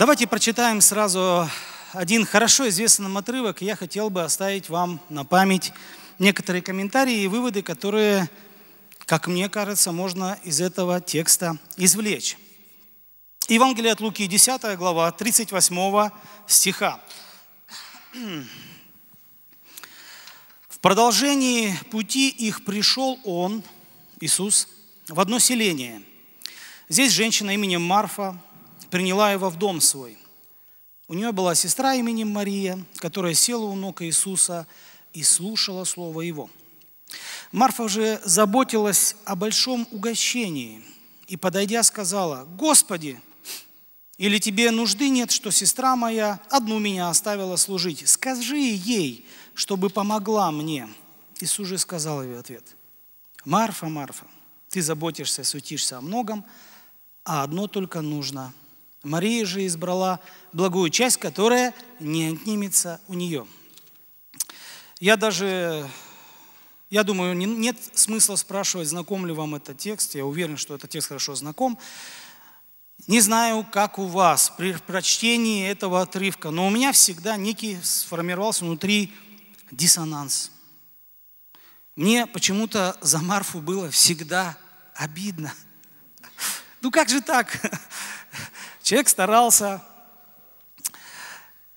Давайте прочитаем сразу один хорошо известный нам отрывок. Я хотел бы оставить вам на память некоторые комментарии и выводы, которые, как мне кажется, можно из этого текста извлечь. Евангелие от Луки, 10 глава, 38 стиха. В продолжении пути их пришел Он, Иисус, в одно селение. Здесь женщина именем Марфа, приняла его в дом свой. У нее была сестра именем Мария, которая села у ног Иисуса и слушала слово его. Марфа же заботилась о большом угощении и, подойдя, сказала, «Господи, или тебе нужды нет, что сестра моя одну меня оставила служить? Скажи ей, чтобы помогла мне». Иисус же сказал ей в ответ, «Марфа, Марфа, ты заботишься, суетишься о многом, а одно только нужно – Мария же избрала благую часть, которая не отнимется у нее. Я даже, я думаю, нет смысла спрашивать, знаком ли вам этот текст. Я уверен, что этот текст хорошо знаком. Не знаю, как у вас при прочтении этого отрывка, но у меня всегда некий сформировался внутри диссонанс. Мне почему-то за Марфу было всегда обидно. Ну как же так? Человек старался.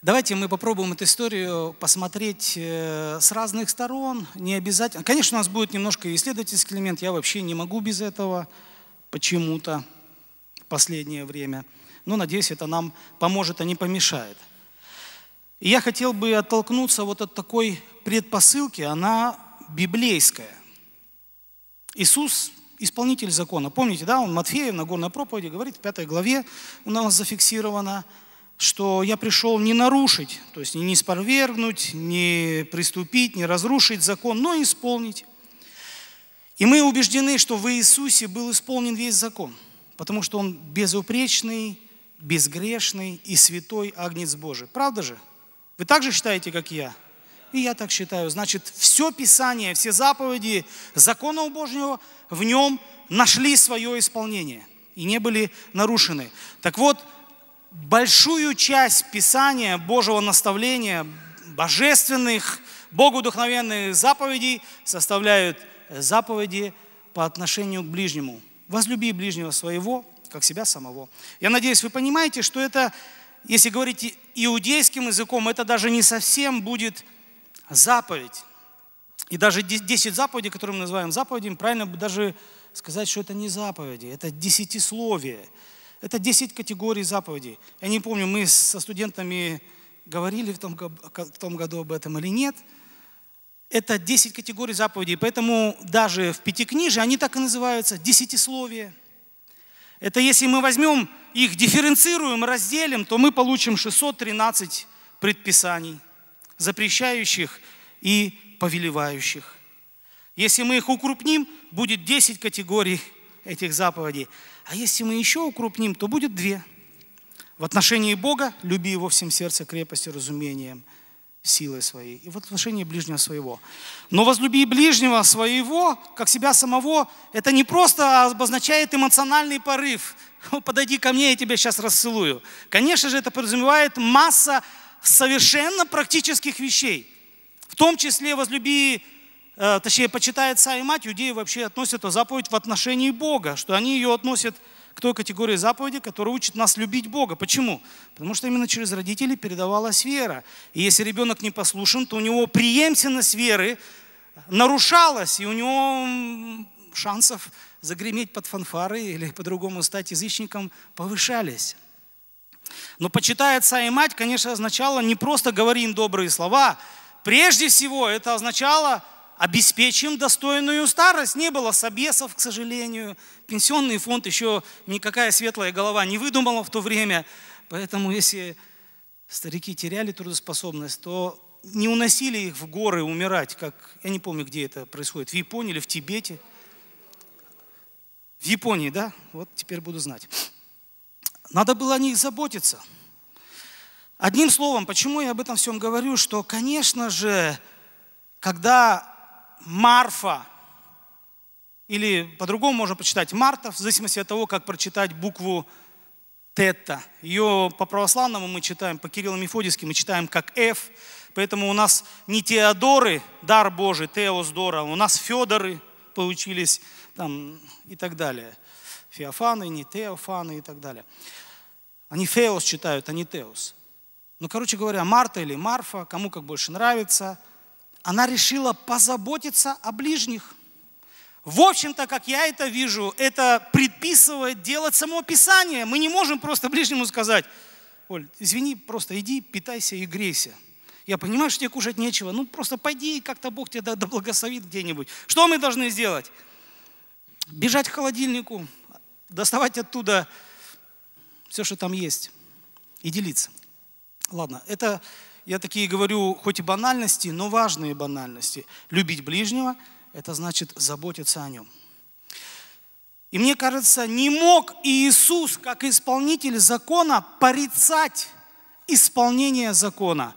Давайте мы попробуем эту историю посмотреть э, с разных сторон, не обязательно. Конечно, у нас будет немножко исследовательский элемент, я вообще не могу без этого почему-то в последнее время. Но, надеюсь, это нам поможет, а не помешает. И я хотел бы оттолкнуться вот от такой предпосылки, она библейская. Иисус исполнитель закона. Помните, да, он Матфеев на горной проповеди говорит в пятой главе, у нас зафиксировано, что я пришел не нарушить, то есть не спровергнуть, не приступить, не разрушить закон, но исполнить. И мы убеждены, что в Иисусе был исполнен весь закон, потому что Он безупречный, безгрешный и святой Агнец Божий. Правда же? Вы также считаете, как я? И я так считаю. Значит, все Писание, все заповеди закона Божьего в нем нашли свое исполнение и не были нарушены. Так вот, большую часть Писания, Божьего наставления, божественных, Богу вдохновенных заповедей составляют заповеди по отношению к ближнему. Возлюби ближнего своего, как себя самого. Я надеюсь, вы понимаете, что это, если говорить иудейским языком, это даже не совсем будет заповедь. И даже 10 заповедей, которые мы называем заповедями, правильно бы даже сказать, что это не заповеди, это десятисловие. Это 10 категорий заповедей. Я не помню, мы со студентами говорили в том, в том году об этом или нет. Это 10 категорий заповедей, поэтому даже в Пятикнижии они так и называются, десятисловие. Это если мы возьмем их, дифференцируем, разделим, то мы получим 613 предписаний – запрещающих и повелевающих. Если мы их укрупним, будет 10 категорий этих заповедей. А если мы еще укрупним, то будет две. В отношении Бога – люби его всем сердцем, крепостью, разумением, силой своей. И в отношении ближнего своего. Но возлюби ближнего своего, как себя самого, это не просто обозначает эмоциональный порыв. Подойди ко мне, я тебя сейчас расцелую. Конечно же, это подразумевает масса совершенно практических вещей. В том числе возлюби, э, точнее, почитай отца и мать, иудеи вообще относят эту заповедь в отношении Бога, что они ее относят к той категории заповеди, которая учит нас любить Бога. Почему? Потому что именно через родителей передавалась вера. И если ребенок не послушен, то у него преемственность веры нарушалась, и у него шансов загреметь под фанфары или по-другому стать язычником повышались. Но почитай отца и мать, конечно, означало не просто говори им добрые слова. Прежде всего это означало обеспечим достойную старость. Не было собесов, к сожалению. Пенсионный фонд еще никакая светлая голова не выдумала в то время. Поэтому если старики теряли трудоспособность, то не уносили их в горы умирать, как, я не помню, где это происходит, в Японии или в Тибете. В Японии, да? Вот теперь буду знать. Надо было о них заботиться. Одним словом, почему я об этом всем говорю, что, конечно же, когда Марфа, или по-другому можно прочитать Марта, в зависимости от того, как прочитать букву Тетта. Ее по-православному мы читаем, по Кириллу мефодийски мы читаем как F, поэтому у нас не Теодоры, дар Божий, Теос Дора, у нас Федоры получились там, и так далее. Феофаны, не Теофаны и так далее. Они Феос читают, а не Теос. Ну, короче говоря, Марта или Марфа, кому как больше нравится, она решила позаботиться о ближних. В общем-то, как я это вижу, это предписывает делать само Писание. Мы не можем просто ближнему сказать, Оль, извини, просто иди, питайся и грейся. Я понимаю, что тебе кушать нечего. Ну, просто пойди, как-то Бог тебя да, благословит где-нибудь. Что мы должны сделать? Бежать к холодильнику, доставать оттуда все, что там есть, и делиться. Ладно, это я такие говорю, хоть и банальности, но важные банальности. Любить ближнего – это значит заботиться о нем. И мне кажется, не мог Иисус, как исполнитель закона, порицать исполнение закона.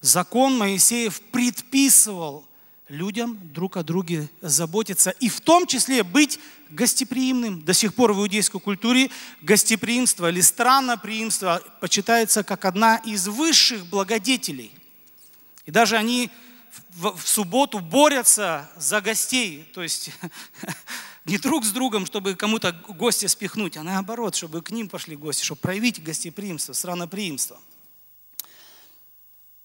Закон Моисеев предписывал людям друг о друге заботиться и в том числе быть гостеприимным. До сих пор в иудейской культуре гостеприимство или странноприимство почитается как одна из высших благодетелей. И даже они в, в субботу борются за гостей, то есть не друг с другом, чтобы кому-то гостя спихнуть, а наоборот, чтобы к ним пошли гости, чтобы проявить гостеприимство, страноприимство.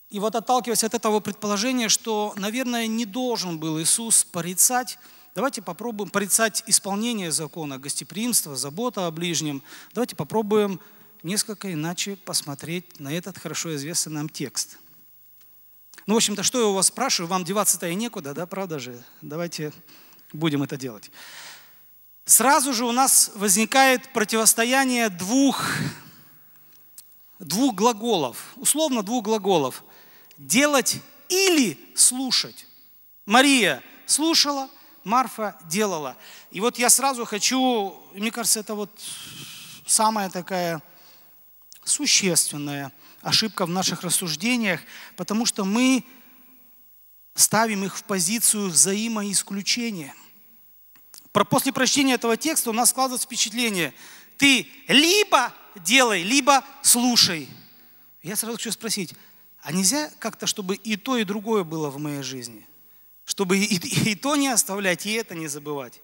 И вот отталкиваясь от этого предположения, что, наверное, не должен был Иисус порицать Давайте попробуем порицать исполнение закона, гостеприимства, забота о ближнем. Давайте попробуем несколько иначе посмотреть на этот хорошо известный нам текст. Ну, в общем-то, что я у вас спрашиваю, вам деваться-то и некуда, да, правда же? Давайте будем это делать. Сразу же у нас возникает противостояние двух, двух глаголов, условно двух глаголов. Делать или слушать. Мария слушала – Марфа делала. И вот я сразу хочу, мне кажется, это вот самая такая существенная ошибка в наших рассуждениях, потому что мы ставим их в позицию взаимоисключения. Про, после прочтения этого текста у нас складывается впечатление, ты либо делай, либо слушай. Я сразу хочу спросить, а нельзя как-то, чтобы и то, и другое было в моей жизни – чтобы и, и, и то не оставлять, и это не забывать.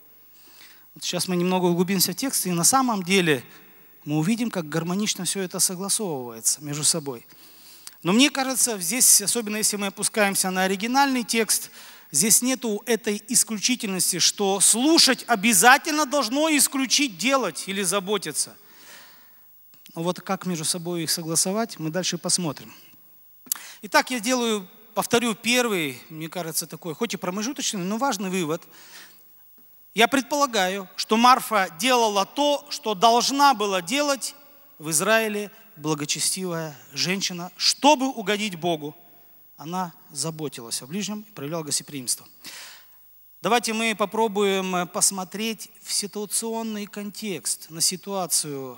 Вот сейчас мы немного углубимся в текст, и на самом деле мы увидим, как гармонично все это согласовывается между собой. Но мне кажется, здесь, особенно если мы опускаемся на оригинальный текст, здесь нету этой исключительности, что слушать обязательно должно исключить делать или заботиться. Вот как между собой их согласовать, мы дальше посмотрим. Итак, я делаю повторю первый, мне кажется, такой, хоть и промежуточный, но важный вывод. Я предполагаю, что Марфа делала то, что должна была делать в Израиле благочестивая женщина, чтобы угодить Богу. Она заботилась о ближнем и проявляла гостеприимство. Давайте мы попробуем посмотреть в ситуационный контекст, на ситуацию.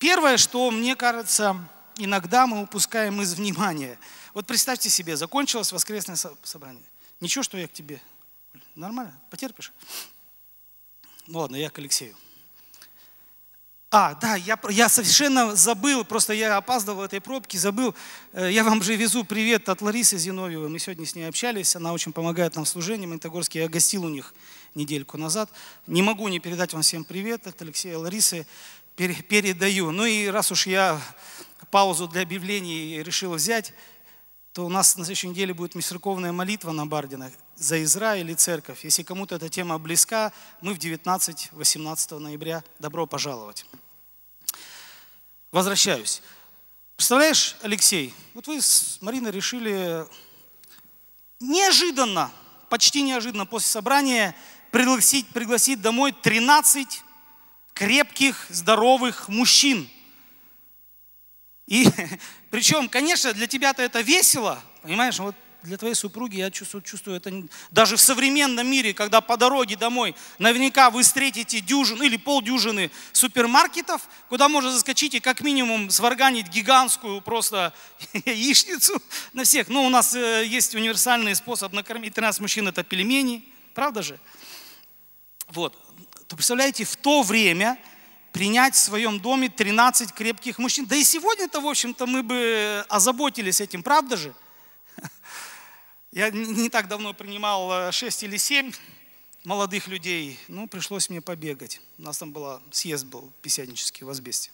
Первое, что, мне кажется, иногда мы упускаем из внимания – вот представьте себе, закончилось воскресное собрание. Ничего, что я к тебе. Нормально? Потерпишь? Ну ладно, я к Алексею. А, да, я, я совершенно забыл, просто я опаздывал в этой пробке, забыл. Э, я вам же везу привет от Ларисы Зиновьевой. Мы сегодня с ней общались, она очень помогает нам в служении. Магнитогорске я гостил у них недельку назад. Не могу не передать вам всем привет от Алексея Ларисы. Передаю. Ну и раз уж я паузу для объявлений решила взять, то у нас на следующей неделе будет мистерковная молитва на Бардинах за Израиль и церковь. Если кому-то эта тема близка, мы в 19-18 ноября. Добро пожаловать. Возвращаюсь. Представляешь, Алексей, вот вы с Мариной решили неожиданно, почти неожиданно после собрания пригласить, пригласить домой 13 крепких, здоровых мужчин – и причем, конечно, для тебя-то это весело, понимаешь, вот для твоей супруги я чувствую, чувствую это даже в современном мире, когда по дороге домой наверняка вы встретите дюжину или полдюжины супермаркетов, куда можно заскочить и как минимум сварганить гигантскую просто яичницу на всех. Ну, у нас э, есть универсальный способ накормить 13 мужчин, это пельмени, правда же? Вот. То представляете, в то время принять в своем доме 13 крепких мужчин. Да и сегодня-то, в общем-то, мы бы э, озаботились этим, правда же? Я не так давно принимал 6 э, или 7 молодых людей, ну, пришлось мне побегать. У нас там был съезд был писянический в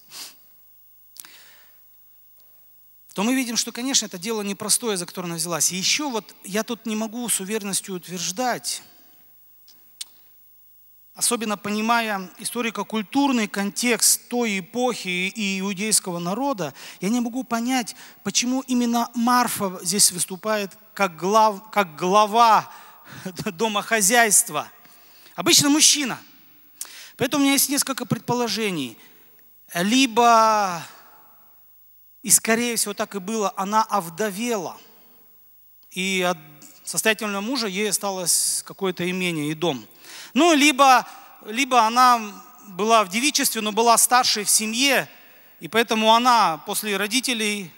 То мы видим, что, конечно, это дело непростое, за которое она взялась. И еще вот я тут не могу с уверенностью утверждать, особенно понимая историко-культурный контекст той эпохи и иудейского народа, я не могу понять, почему именно Марфа здесь выступает как, глав, как глава домохозяйства. Обычно мужчина. Поэтому у меня есть несколько предположений. Либо, и скорее всего так и было, она овдовела. И от состоятельного мужа ей осталось какое-то имение и дом – ну, либо, либо она была в девичестве, но была старшей в семье, и поэтому она после родителей,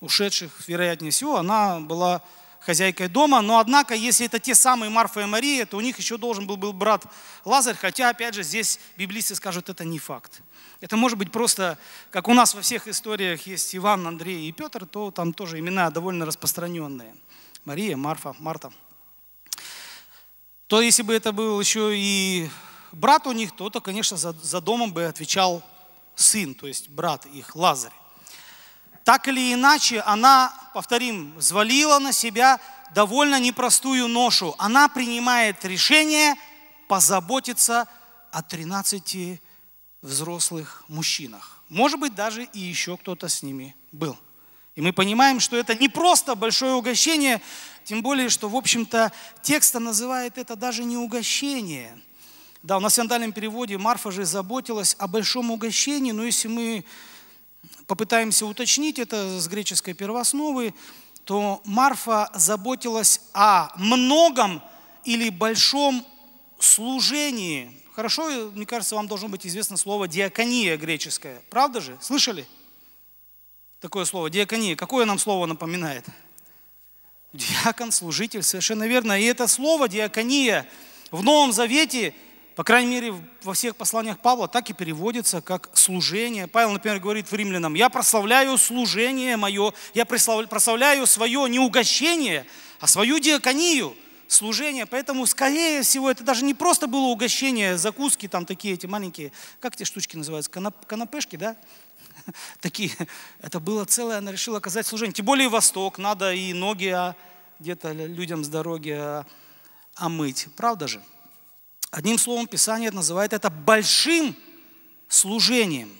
ушедших, вероятнее всего, она была хозяйкой дома. Но однако, если это те самые Марфа и Мария, то у них еще должен был, был брат Лазарь, хотя, опять же, здесь библисты скажут, это не факт. Это может быть просто, как у нас во всех историях есть Иван, Андрей и Петр, то там тоже имена довольно распространенные. Мария, Марфа, Марта то если бы это был еще и брат у них, то, то конечно, за, за домом бы отвечал сын, то есть брат их Лазарь. Так или иначе, она, повторим, взвалила на себя довольно непростую ношу. Она принимает решение позаботиться о 13 взрослых мужчинах. Может быть, даже и еще кто-то с ними был. И мы понимаем, что это не просто большое угощение, тем более, что, в общем-то, текста называет это даже не угощение. Да, у нас в сандальном переводе Марфа же заботилась о большом угощении, но если мы попытаемся уточнить это с греческой первоосновы, то Марфа заботилась о многом или большом служении. Хорошо, мне кажется, вам должно быть известно слово «диакония» греческое. Правда же? Слышали? такое слово, диакония. Какое нам слово напоминает? Диакон, служитель, совершенно верно. И это слово диакония в Новом Завете, по крайней мере, во всех посланиях Павла так и переводится, как служение. Павел, например, говорит в римлянам, я прославляю служение мое, я прославляю свое не угощение, а свою диаконию, служение. Поэтому, скорее всего, это даже не просто было угощение, закуски там такие эти маленькие, как те штучки называются, канапешки, да? такие, это было целое, она решила оказать служение. Тем более Восток, надо и ноги а, где-то людям с дороги а, омыть. Правда же? Одним словом, Писание называет это большим служением.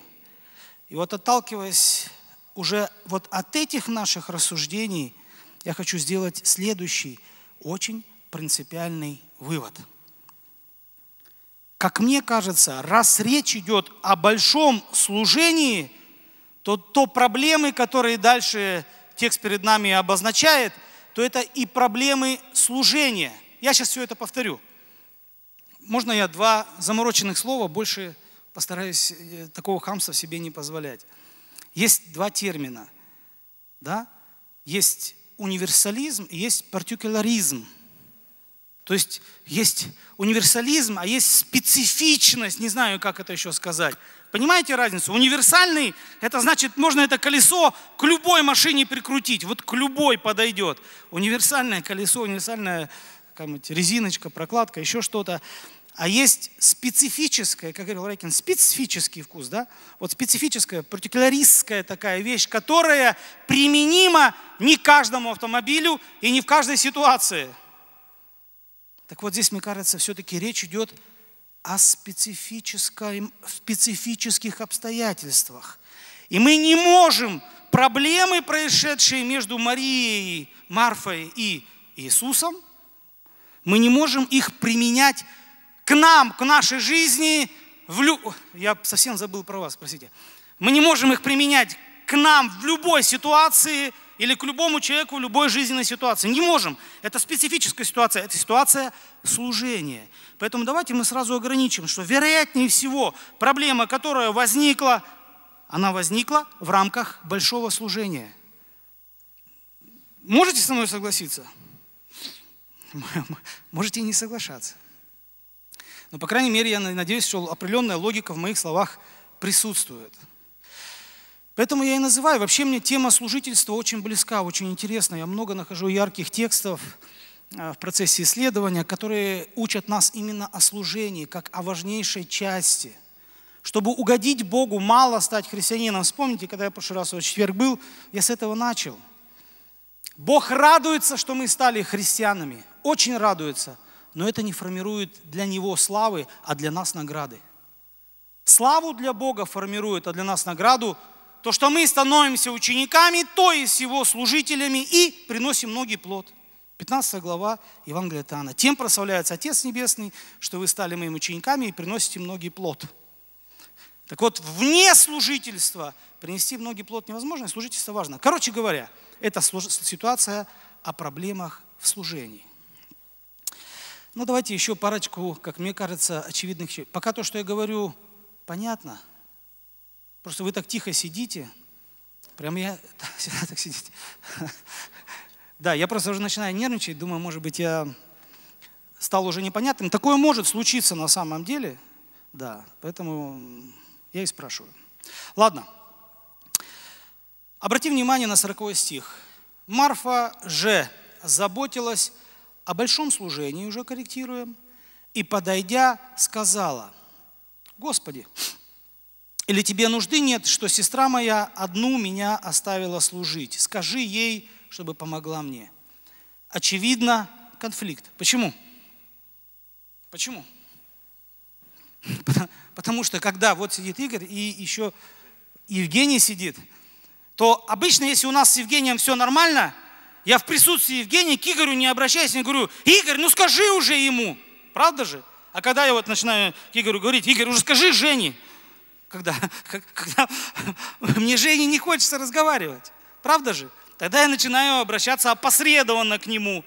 И вот отталкиваясь уже вот от этих наших рассуждений, я хочу сделать следующий очень принципиальный вывод. Как мне кажется, раз речь идет о большом служении, то, то проблемы, которые дальше текст перед нами обозначает, то это и проблемы служения. Я сейчас все это повторю. Можно я два замороченных слова, больше постараюсь э, такого хамства себе не позволять. Есть два термина. Да? Есть универсализм и есть партикуляризм. То есть есть универсализм, а есть специфичность, не знаю, как это еще сказать. Понимаете разницу? Универсальный, это значит, можно это колесо к любой машине прикрутить, вот к любой подойдет. Универсальное колесо, универсальная какая-нибудь резиночка, прокладка, еще что-то. А есть специфическое, как говорил Райкин, специфический вкус, да? Вот специфическая, партикуляристская такая вещь, которая применима не каждому автомобилю и не в каждой ситуации. Так вот здесь, мне кажется, все-таки речь идет о о специфических обстоятельствах. И мы не можем проблемы, происшедшие между Марией, Марфой и Иисусом, мы не можем их применять к нам, к нашей жизни. В лю... Я совсем забыл про вас, простите. Мы не можем их применять к нам в любой ситуации или к любому человеку в любой жизненной ситуации. Не можем. Это специфическая ситуация, это ситуация служения. Поэтому давайте мы сразу ограничим, что вероятнее всего проблема, которая возникла, она возникла в рамках большого служения. Можете со мной согласиться? Можете и не соглашаться. Но, по крайней мере, я надеюсь, что определенная логика в моих словах присутствует. Поэтому я и называю. Вообще мне тема служительства очень близка, очень интересна. Я много нахожу ярких текстов, Э, в процессе исследования, которые учат нас именно о служении, как о важнейшей части. Чтобы угодить Богу, мало стать христианином. Вспомните, когда я в прошлый раз в четверг был, я с этого начал. Бог радуется, что мы стали христианами, очень радуется, но это не формирует для Него славы, а для нас награды. Славу для Бога формирует, а для нас награду то, что мы становимся учениками, то есть Его служителями и приносим многие плод – 15 глава Евангелия от «Тем прославляется Отец Небесный, что вы стали моими учениками и приносите многие плод». Так вот, вне служительства принести многие плод невозможно, и служительство важно. Короче говоря, это ситуация о проблемах в служении. Ну, давайте еще парочку, как мне кажется, очевидных вещей. Пока то, что я говорю, понятно. Просто вы так тихо сидите. Прям я... Всегда так сидите. Да, я просто уже начинаю нервничать, думаю, может быть, я стал уже непонятным. Такое может случиться на самом деле, да, поэтому я и спрашиваю. Ладно, обрати внимание на 40 стих. Марфа же заботилась о большом служении, уже корректируем, и, подойдя, сказала, «Господи, или тебе нужды нет, что сестра моя одну меня оставила служить? Скажи ей, чтобы помогла мне. Очевидно, конфликт. Почему? Почему? Потому что когда вот сидит Игорь и еще Евгений сидит, то обычно, если у нас с Евгением все нормально, я в присутствии Евгения к Игорю не обращаюсь, не говорю, Игорь, ну скажи уже ему. Правда же? А когда я вот начинаю к Игорю говорить, Игорь, уже скажи Жене. Когда, когда мне Жене не хочется разговаривать. Правда же? Тогда я начинаю обращаться опосредованно к нему.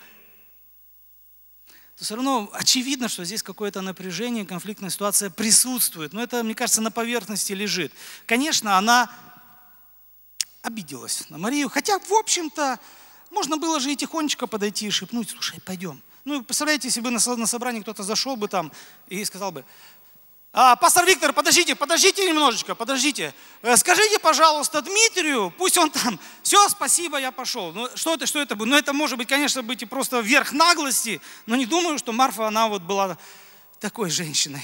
То все равно очевидно, что здесь какое-то напряжение, конфликтная ситуация присутствует. Но это, мне кажется, на поверхности лежит. Конечно, она обиделась на Марию. Хотя, в общем-то, можно было же и тихонечко подойти и шепнуть, слушай, пойдем. Ну, представляете, если бы на собрание кто-то зашел бы там и сказал бы, а, пастор Виктор, подождите, подождите немножечко, подождите. Э, скажите, пожалуйста, Дмитрию, пусть он там, все, спасибо, я пошел. Ну, что это, что это будет? Ну, это может быть, конечно, быть и просто верх наглости, но не думаю, что Марфа, она вот была такой женщиной.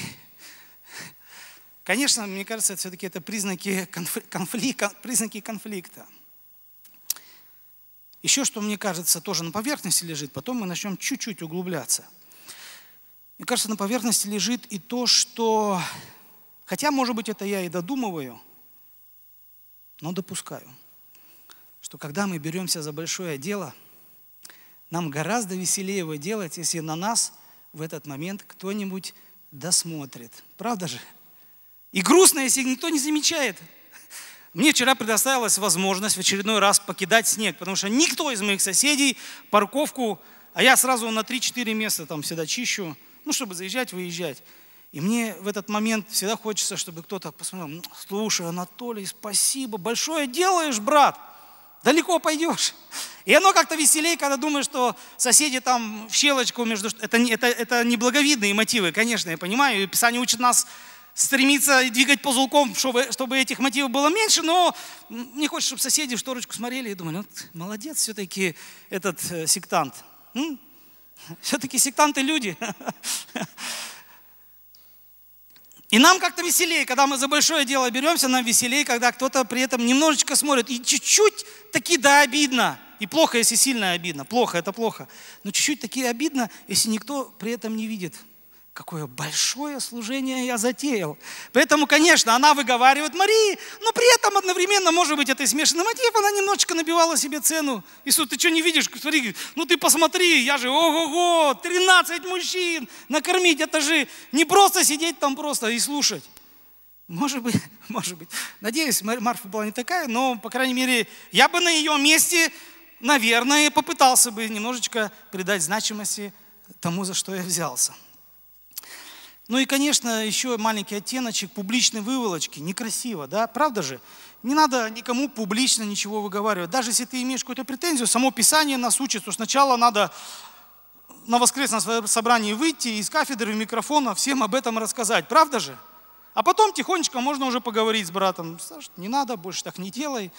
Конечно, мне кажется, это все-таки это признаки, конфликта, конфликта, признаки конфликта. Еще что, мне кажется, тоже на поверхности лежит, потом мы начнем чуть-чуть углубляться – мне кажется, на поверхности лежит и то, что, хотя, может быть, это я и додумываю, но допускаю, что когда мы беремся за большое дело, нам гораздо веселее его делать, если на нас в этот момент кто-нибудь досмотрит. Правда же? И грустно, если никто не замечает. Мне вчера предоставилась возможность в очередной раз покидать снег, потому что никто из моих соседей парковку, а я сразу на 3-4 места там всегда чищу, ну, чтобы заезжать, выезжать. И мне в этот момент всегда хочется, чтобы кто-то посмотрел, слушай, Анатолий, спасибо, большое делаешь, брат, далеко пойдешь. И оно как-то веселее, когда думаешь, что соседи там в щелочку между... Это, это, это неблаговидные мотивы, конечно, я понимаю, и Писание учит нас стремиться двигать ползулком, чтобы, чтобы этих мотивов было меньше, но не хочется, чтобы соседи в шторочку смотрели и думали, вот молодец все-таки этот э, сектант. М? Все-таки сектанты люди. И нам как-то веселее, когда мы за большое дело беремся, нам веселее, когда кто-то при этом немножечко смотрит. И чуть-чуть таки да обидно. И плохо, если сильно обидно. Плохо, это плохо. Но чуть-чуть таки обидно, если никто при этом не видит какое большое служение я затеял. Поэтому, конечно, она выговаривает Марии, но при этом одновременно, может быть, это и смешанный мотив, она немножечко набивала себе цену. Иисус, ты что не видишь? Смотри, ну ты посмотри, я же, ого-го, 13 мужчин накормить, это же не просто сидеть там просто и слушать. Может быть, может быть. Надеюсь, Марфа была не такая, но, по крайней мере, я бы на ее месте, наверное, попытался бы немножечко придать значимости тому, за что я взялся. Ну и, конечно, еще маленький оттеночек публичной выволочки. Некрасиво, да? Правда же? Не надо никому публично ничего выговаривать. Даже если ты имеешь какую-то претензию, само Писание нас учит, что сначала надо на воскресном собрании выйти из кафедры в микрофон, а всем об этом рассказать. Правда же? А потом тихонечко можно уже поговорить с братом. Саш, не надо, больше так не делай.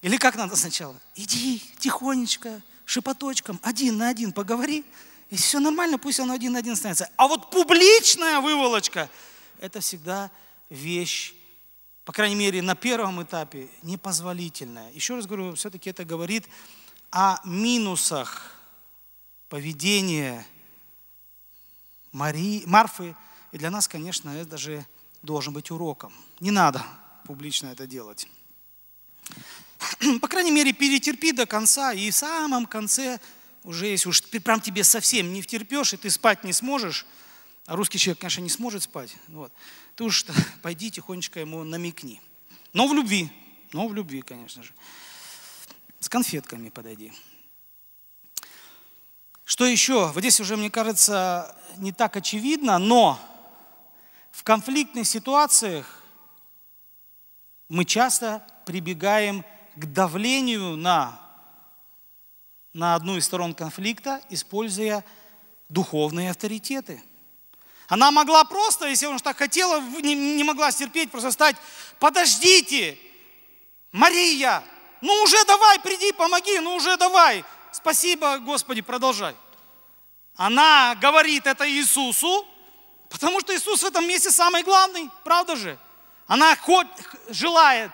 Или как надо сначала? Иди тихонечко, шепоточком, один на один поговори. И все нормально, пусть оно один-один на становится. А вот публичная выволочка – это всегда вещь, по крайней мере, на первом этапе непозволительная. Еще раз говорю, все-таки это говорит о минусах поведения Марии, Марфы. И для нас, конечно, это даже должен быть уроком. Не надо публично это делать. По крайней мере, перетерпи до конца, и в самом конце уже если уж ты прям тебе совсем не втерпешь, и ты спать не сможешь, а русский человек, конечно, не сможет спать, вот, ты уж пойди тихонечко ему намекни. Но в любви, но в любви, конечно же. С конфетками подойди. Что еще? Вот здесь уже, мне кажется, не так очевидно, но в конфликтных ситуациях мы часто прибегаем к давлению на на одну из сторон конфликта, используя духовные авторитеты. Она могла просто, если он так хотела, не, не могла стерпеть, просто стать, подождите, Мария, ну уже давай, приди, помоги, ну уже давай, спасибо, Господи, продолжай. Она говорит это Иисусу, потому что Иисус в этом месте самый главный, правда же? Она хоть желает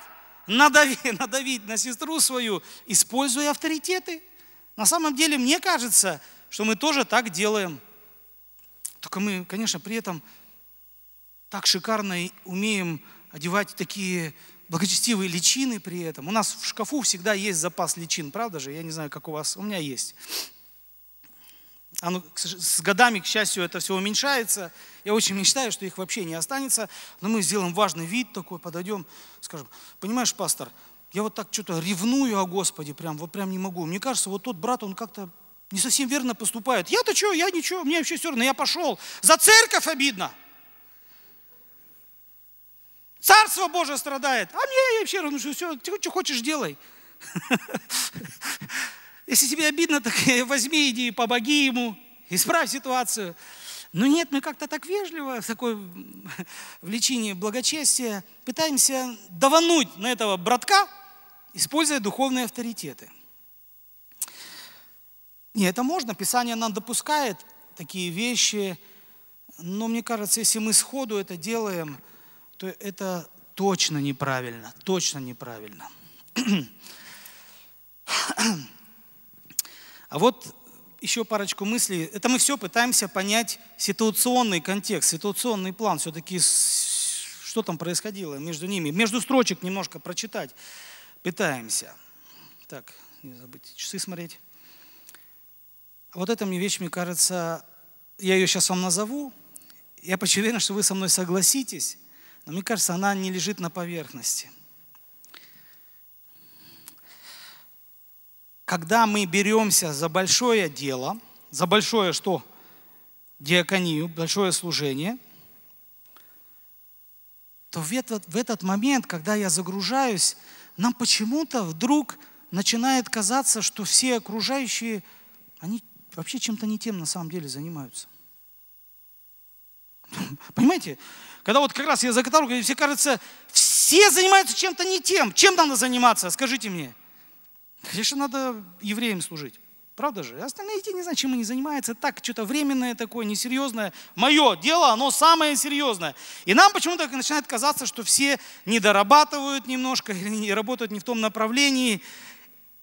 надавить, надавить на сестру свою, используя авторитеты – на самом деле, мне кажется, что мы тоже так делаем. Только мы, конечно, при этом так шикарно умеем одевать такие благочестивые личины при этом. У нас в шкафу всегда есть запас личин, правда же? Я не знаю, как у вас, у меня есть. А ну, Оно, с годами, к счастью, это все уменьшается. Я очень мечтаю, что их вообще не останется. Но мы сделаем важный вид такой, подойдем, скажем, понимаешь, пастор, я вот так что-то ревную о Господе, прям, вот прям не могу. Мне кажется, вот тот брат, он как-то не совсем верно поступает. Я-то что, я ничего, мне вообще все равно, я пошел. За церковь обидно. Царство Божие страдает. А мне вообще равно, что все, ты что хочешь, делай. Если тебе обидно, так возьми, иди, помоги ему, исправь ситуацию. Но нет, мы как-то так вежливо, в такой влечении благочестия, пытаемся давануть на этого братка, используя духовные авторитеты. Не, это можно, Писание нам допускает такие вещи, но мне кажется, если мы сходу это делаем, то это точно неправильно, точно неправильно. А вот еще парочку мыслей. Это мы все пытаемся понять ситуационный контекст, ситуационный план. Все-таки что там происходило между ними. Между строчек немножко прочитать питаемся. Так, не забыть часы смотреть. Вот эта мне вещь, мне кажется, я ее сейчас вам назову. Я почти уверен, что вы со мной согласитесь, но мне кажется, она не лежит на поверхности. Когда мы беремся за большое дело, за большое что? Диаконию, большое служение, то в этот, в этот момент, когда я загружаюсь, нам почему-то вдруг начинает казаться, что все окружающие, они вообще чем-то не тем на самом деле занимаются. Понимаете? Когда вот как раз я за каталогом, все кажется, все занимаются чем-то не тем. Чем надо заниматься, скажите мне? Конечно, надо евреям служить. Правда же? Остальные те не знаю, чем они занимаются. Так, что-то временное такое, несерьезное. Мое дело, оно самое серьезное. И нам почему-то начинает казаться, что все не дорабатывают немножко, работают не в том направлении.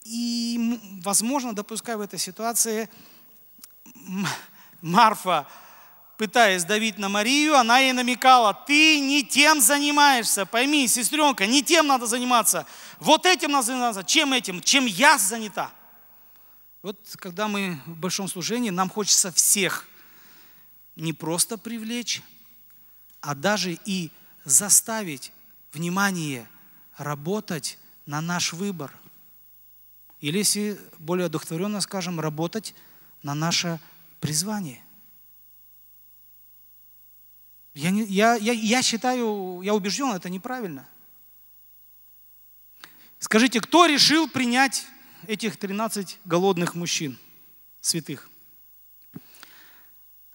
И, возможно, допуская в этой ситуации, Марфа, пытаясь давить на Марию, она ей намекала, ты не тем занимаешься, пойми, сестренка, не тем надо заниматься, вот этим надо заниматься, чем этим, чем я занята. Вот когда мы в большом служении, нам хочется всех не просто привлечь, а даже и заставить внимание работать на наш выбор. Или, если более одухотворенно скажем, работать на наше призвание. Я, не, я, я, я считаю, я убежден, это неправильно. Скажите, кто решил принять этих 13 голодных мужчин, святых.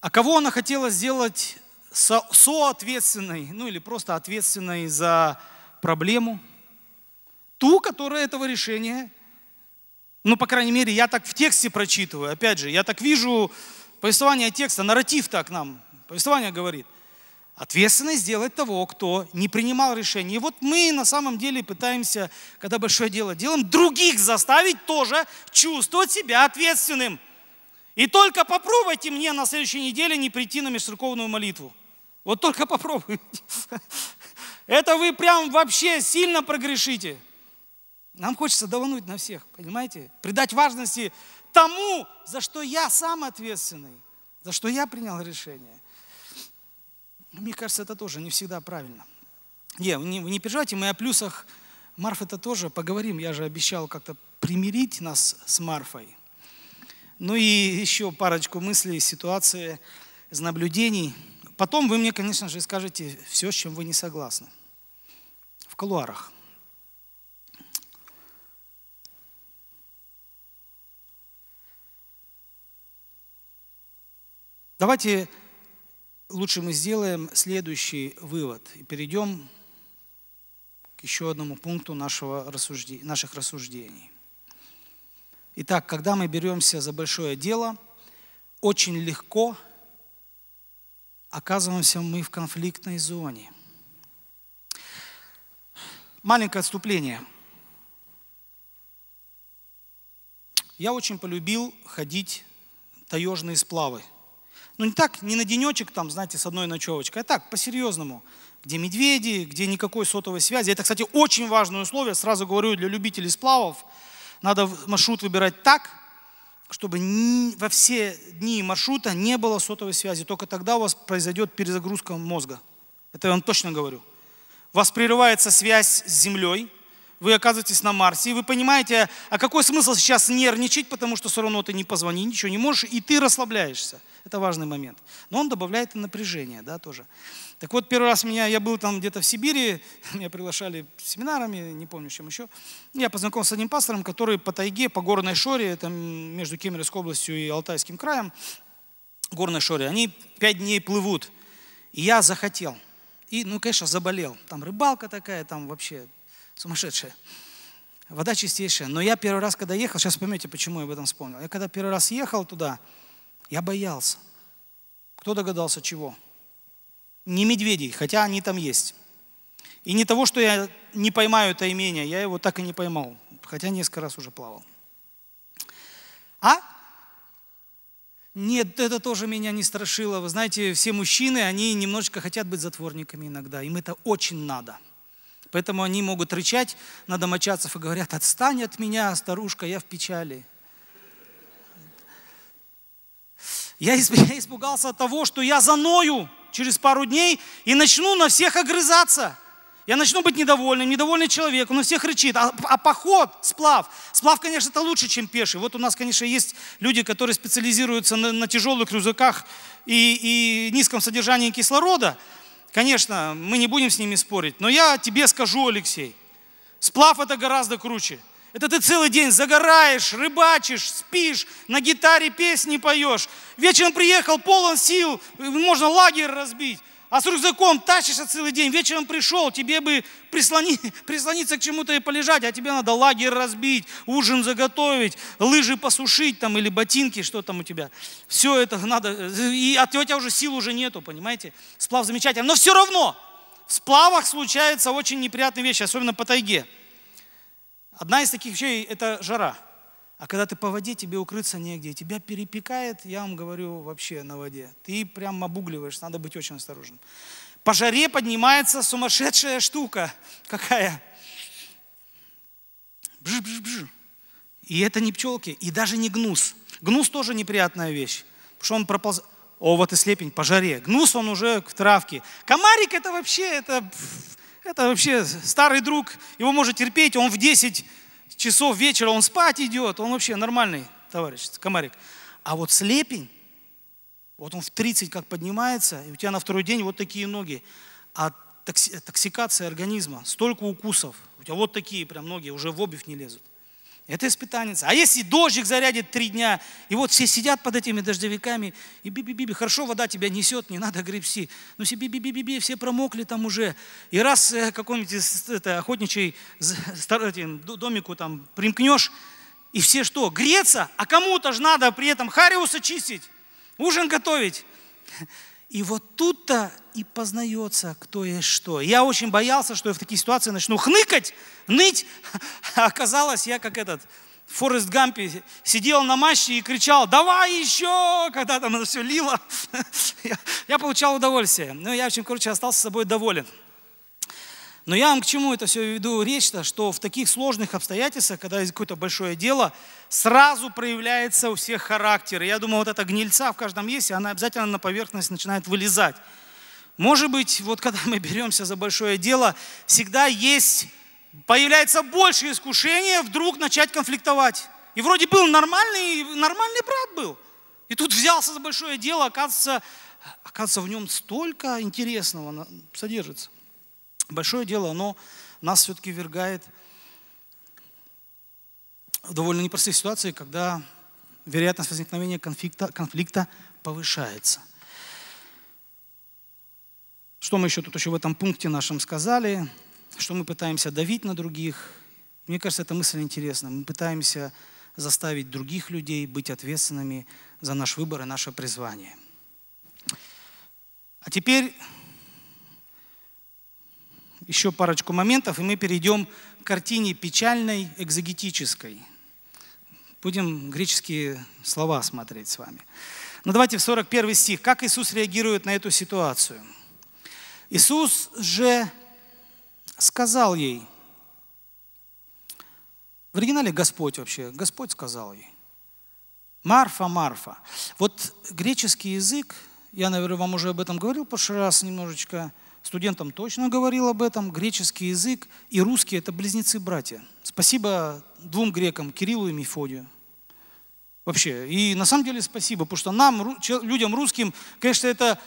А кого она хотела сделать со соответственной, ну или просто ответственной за проблему? Ту, которая этого решения, ну, по крайней мере, я так в тексте прочитываю. Опять же, я так вижу повествование текста, нарратив так нам повествование говорит ответственность сделать того, кто не принимал решение. И вот мы на самом деле пытаемся, когда большое дело делаем, других заставить тоже чувствовать себя ответственным. И только попробуйте мне на следующей неделе не прийти на межцерковную молитву. Вот только попробуйте. Это вы прям вообще сильно прогрешите. Нам хочется долонуть на всех, понимаете? Придать важности тому, за что я сам ответственный, за что я принял решение. Ну, мне кажется, это тоже не всегда правильно. Не, не, не переживайте, мы о плюсах Марфы-то тоже поговорим. Я же обещал как-то примирить нас с Марфой. Ну и еще парочку мыслей, ситуации, из наблюдений. Потом вы мне, конечно же, скажете все, с чем вы не согласны. В колуарах. Давайте лучше мы сделаем следующий вывод и перейдем к еще одному пункту нашего рассуждения, наших рассуждений. Итак, когда мы беремся за большое дело, очень легко оказываемся мы в конфликтной зоне. Маленькое отступление. Я очень полюбил ходить таежные сплавы – ну не так, не на денечек там, знаете, с одной ночевочкой, а так, по-серьезному. Где медведи, где никакой сотовой связи. Это, кстати, очень важное условие, сразу говорю, для любителей сплавов. Надо маршрут выбирать так, чтобы во все дни маршрута не было сотовой связи. Только тогда у вас произойдет перезагрузка мозга. Это я вам точно говорю. У вас прерывается связь с землей, вы оказываетесь на Марсе, и вы понимаете, а какой смысл сейчас нервничать, потому что все равно ты не позвони, ничего не можешь, и ты расслабляешься. Это важный момент. Но он добавляет и напряжение, да, тоже. Так вот, первый раз меня, я был там где-то в Сибири, меня приглашали семинарами, не помню, чем еще. Я познакомился с одним пастором, который по тайге, по горной шоре, это между Кемеровской областью и Алтайским краем, горной шоре, они пять дней плывут. И я захотел. И, ну, конечно, заболел. Там рыбалка такая, там вообще Сумасшедшая. Вода чистейшая. Но я первый раз, когда ехал, сейчас поймете, почему я об этом вспомнил. Я когда первый раз ехал туда, я боялся. Кто догадался, чего? Не медведей, хотя они там есть. И не того, что я не поймаю это имение, я его так и не поймал, хотя несколько раз уже плавал. А? Нет, это тоже меня не страшило. Вы знаете, все мужчины, они немножечко хотят быть затворниками иногда, им это очень надо – Поэтому они могут рычать на домочадцев и говорят, отстань от меня, старушка, я в печали. Я испугался того, что я заною через пару дней и начну на всех огрызаться. Я начну быть недовольным, недовольный человек, он на всех рычит. А, а поход, сплав, сплав, конечно, это лучше, чем пеший. Вот у нас, конечно, есть люди, которые специализируются на, на тяжелых рюкзаках и, и низком содержании кислорода. Конечно, мы не будем с ними спорить, но я тебе скажу, Алексей, сплав это гораздо круче. Это ты целый день загораешь, рыбачишь, спишь, на гитаре песни поешь. Вечером приехал полон сил, можно лагерь разбить а с рюкзаком тащишься целый день, вечером пришел, тебе бы прислони, прислониться к чему-то и полежать, а тебе надо лагерь разбить, ужин заготовить, лыжи посушить там или ботинки, что там у тебя. Все это надо, и от у тебя уже сил уже нету, понимаете? Сплав замечательный, но все равно в сплавах случаются очень неприятные вещи, особенно по тайге. Одна из таких вещей – это жара – а когда ты по воде, тебе укрыться негде. Тебя перепекает, я вам говорю, вообще на воде. Ты прям обугливаешь, надо быть очень осторожным. По жаре поднимается сумасшедшая штука. Какая? Бж-бж-бж. И это не пчелки, и даже не гнус. Гнус тоже неприятная вещь, потому что он прополз... О, вот и слепень по жаре. Гнус он уже к травке. Комарик это вообще, это, это вообще старый друг. Его можно терпеть, он в 10 часов вечера он спать идет, он вообще нормальный товарищ, комарик. А вот слепень, вот он в 30 как поднимается, и у тебя на второй день вот такие ноги. А токсикация организма, столько укусов, у тебя вот такие прям ноги, уже в обувь не лезут. Это испытание. А если дождик зарядит три дня, и вот все сидят под этими дождевиками, и би-би-би-би, хорошо, вода тебя несет, не надо гребси. Но ну, все би-би-би-би, все промокли там уже. И раз э, какому-нибудь это, охотничий домику там примкнешь, и все что, греться? А кому-то же надо при этом хариуса чистить, ужин готовить. И вот тут-то и познается, кто есть что. Я очень боялся, что я в такие ситуации начну хныкать, ныть. А оказалось, я как этот в Форест Гампе сидел на мачте и кричал «Давай еще!», когда там это все лило. Я, я получал удовольствие. Ну, я, в общем, короче, остался с собой доволен. Но я вам к чему это все веду речь-то, что в таких сложных обстоятельствах, когда есть какое-то большое дело, сразу проявляется у всех характер. И я думаю, вот эта гнильца в каждом есть, и она обязательно на поверхность начинает вылезать. Может быть, вот когда мы беремся за большое дело, всегда есть, появляется больше искушения вдруг начать конфликтовать. И вроде был нормальный, нормальный брат был. И тут взялся за большое дело, оказывается, оказывается, в нем столько интересного содержится большое дело, оно нас все-таки ввергает в довольно непростые ситуации, когда вероятность возникновения конфликта, конфликта повышается. Что мы еще тут еще в этом пункте нашем сказали, что мы пытаемся давить на других. Мне кажется, эта мысль интересна. Мы пытаемся заставить других людей быть ответственными за наш выбор и наше призвание. А теперь еще парочку моментов, и мы перейдем к картине печальной, экзогетической. Будем греческие слова смотреть с вами. Но ну, давайте в 41 стих. Как Иисус реагирует на эту ситуацию? Иисус же сказал ей, в оригинале Господь вообще, Господь сказал ей, Марфа, Марфа. Вот греческий язык, я, наверное, вам уже об этом говорил в прошлый раз немножечко, – студентам точно говорил об этом, греческий язык и русский – это близнецы-братья. Спасибо двум грекам, Кириллу и Мефодию. Вообще, и на самом деле спасибо, потому что нам, людям русским, конечно, это,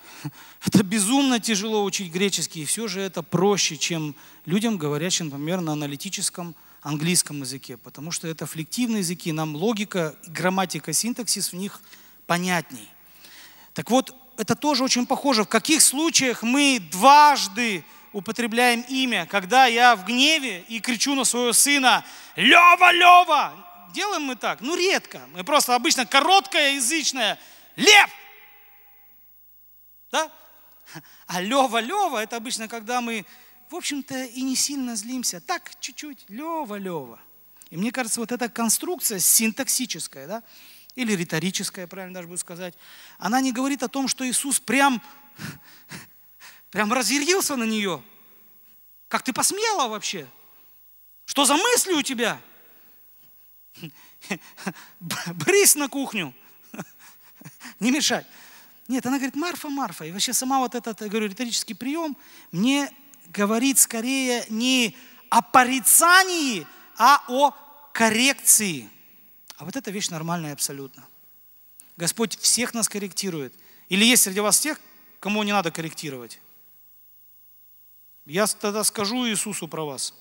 это безумно тяжело учить греческий, и все же это проще, чем людям, говорящим, например, на аналитическом английском языке, потому что это флективные языки, нам логика, грамматика, синтаксис в них понятней. Так вот, это тоже очень похоже. В каких случаях мы дважды употребляем имя, когда я в гневе и кричу на своего сына «Лева, Лева!» Делаем мы так? Ну, редко. Мы просто обычно короткое, язычное «Лев!» Да? А Лева, Лева, это обычно, когда мы, в общем-то, и не сильно злимся. Так, чуть-чуть, Лева, Лева. И мне кажется, вот эта конструкция синтаксическая, да, или риторическая, правильно даже буду сказать, она не говорит о том, что Иисус прям, прям разъярился на нее. Как ты посмела вообще? Что за мысли у тебя? Брысь на кухню. Не мешай. Нет, она говорит, Марфа, Марфа. И вообще сама вот этот, я говорю, риторический прием мне говорит скорее не о порицании, а о коррекции. А вот эта вещь нормальная абсолютно. Господь всех нас корректирует. Или есть среди вас тех, кому не надо корректировать? Я тогда скажу Иисусу про вас.